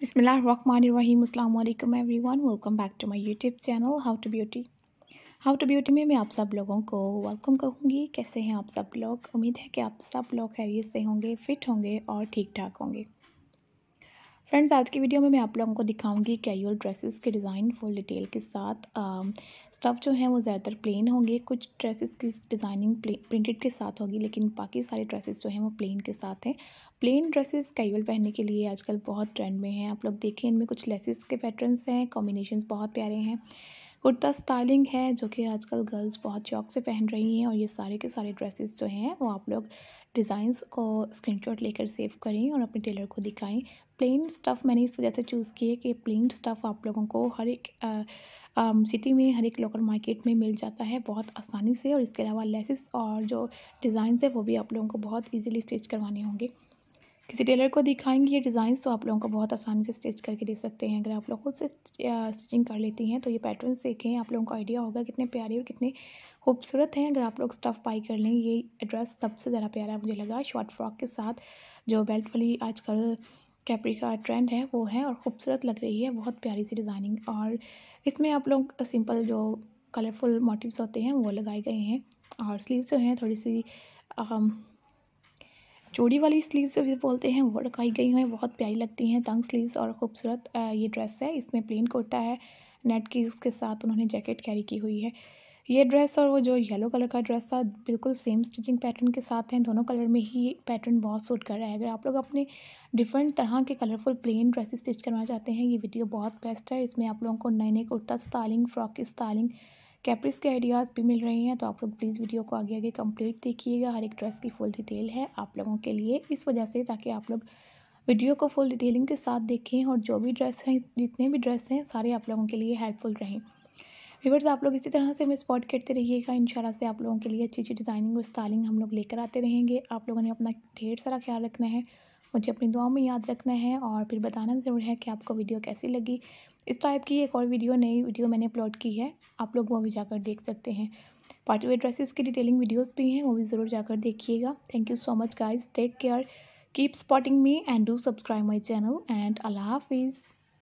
बिसमीम अल्लाम everyone welcome back to my YouTube channel how to beauty how to beauty में मैं आप सब लोगों को वेलकम कहूँगी कैसे हैं आप सब लोग उम्मीद है कि आप सब लोग खैरियत से होंगे फिट होंगे और ठीक ठाक होंगे फ्रेंड्स आज की वीडियो में मैं आप लोगों को दिखाऊंगी कैजुअल ड्रेसेस के डिज़ाइन फुल डिटेल के साथ स्टफ़ जो है वो ज़्यादातर प्लेन होंगे कुछ ड्रेसेस की डिज़ाइनिंग प्रिंटेड के साथ होगी लेकिन बाकी सारे ड्रेसेस जो हैं वो प्लेन के साथ हैं प्लेन ड्रेसेस कैजुअल पहनने के लिए आजकल बहुत ट्रेंड में हैं आप लोग देखें इनमें कुछ लेसेस के पैटर्न्स हैं कॉम्बिनेशन बहुत प्यारे हैं कुर्ता स्टाइलिंग है जो कि आजकल गर्ल्स बहुत शौक से पहन रही हैं और ये सारे के सारे ड्रेसेस जो हैं वो आप लोग डिज़ाइंस को स्क्रीनशॉट लेकर सेव करें और अपने टेलर को दिखाएं प्लेन स्टफ़ मैंने इस वजह से चूज़ किए कि प्लेन स्टफ़ आप लोगों को हर एक सिटी में हर एक लोकल मार्केट में मिल जाता है बहुत आसानी से और इसके अलावा लेसिस और जो डिज़ाइन है वो भी आप लोगों को बहुत ईजिली स्टिच करवाने होंगे किसी टेलर को दिखाएंगे ये डिज़ाइंस तो आप लोगों को बहुत आसानी से स्टिच करके दे सकते हैं अगर आप लोग खुद से स्टिचिंग कर लेती हैं तो ये पैटर्न देखें आप लोगों को आइडिया होगा कितने प्यारे और कितने खूबसूरत हैं अगर आप लोग स्टफ़ बाई कर लें ये ड्रेस सबसे ज़्यादा प्यारा मुझे लगा शॉर्ट फ्रॉक के साथ जो बेल्ट वाली आजकल कैपरी का ट्रेंड है वो है और ख़ूबसूरत लग रही है बहुत प्यारी सी डिज़ाइनिंग और इसमें आप लोग सिंपल जो कलरफुल मोटिव्स होते हैं वो लगाए गए हैं और स्लीव्स जो हैं थोड़ी सी चोड़ी वाली स्लीव्स जो बोलते हैं वो रखाई गई हैं बहुत प्यारी लगती हैं तंग स्लीव्स और ख़ूबसूरत ये ड्रेस है इसमें प्लेन कुर्ता है नेट की उसके साथ उन्होंने जैकेट कैरी की हुई है ये ड्रेस और वो जो येलो कलर का ड्रेस था बिल्कुल सेम स्टिचिंग पैटर्न के साथ हैं दोनों कलर में ही पैटर्न बहुत सूट कर रहा है अगर आप लोग अपने डिफरेंट तरह के कलरफुल प्लेन ड्रेसेस स्टिच करना चाहते हैं ये वीडियो बहुत बेस्ट है इसमें आप लोगों को नए नए कुर्ता स्टाइलिंग फ्रॉक की स्टाइलिंग कैप्रिस के आइडियाज़ भी मिल रहे हैं तो आप लोग प्लीज़ वीडियो को आगे आगे कंप्लीट देखिएगा हर एक ड्रेस की फुल डिटेल है आप लोगों के लिए इस वजह से ताकि आप लोग वीडियो को फुल डिटेलिंग के साथ देखें और जो भी ड्रेस हैं जितने भी ड्रेस हैं सारे आप लोगों के लिए हेल्पफुल रहें व्यूवर्स आप लोग इसी तरह से हमें स्पॉट करते रहिएगा इन से आप लोगों के लिए अच्छी अच्छी डिज़ाइनिंग और स्टाइलिंग हम लोग लेकर आते रहेंगे आप लोगों ने अपना ढेर सारा ख्याल रखना है मुझे अपनी दुआओं में याद रखना है और फिर बताना ज़रूर है कि आपको वीडियो कैसी लगी इस टाइप की एक और वीडियो नई वीडियो मैंने अपलोड की है आप लोग वो भी जाकर देख सकते हैं पार्टी वेयर ड्रेसेस की डिटेलिंग वीडियोस भी हैं वो भी ज़रूर जाकर देखिएगा thank you so much guys take care keep supporting me and do subscribe my channel and अल्लाह हाफिज़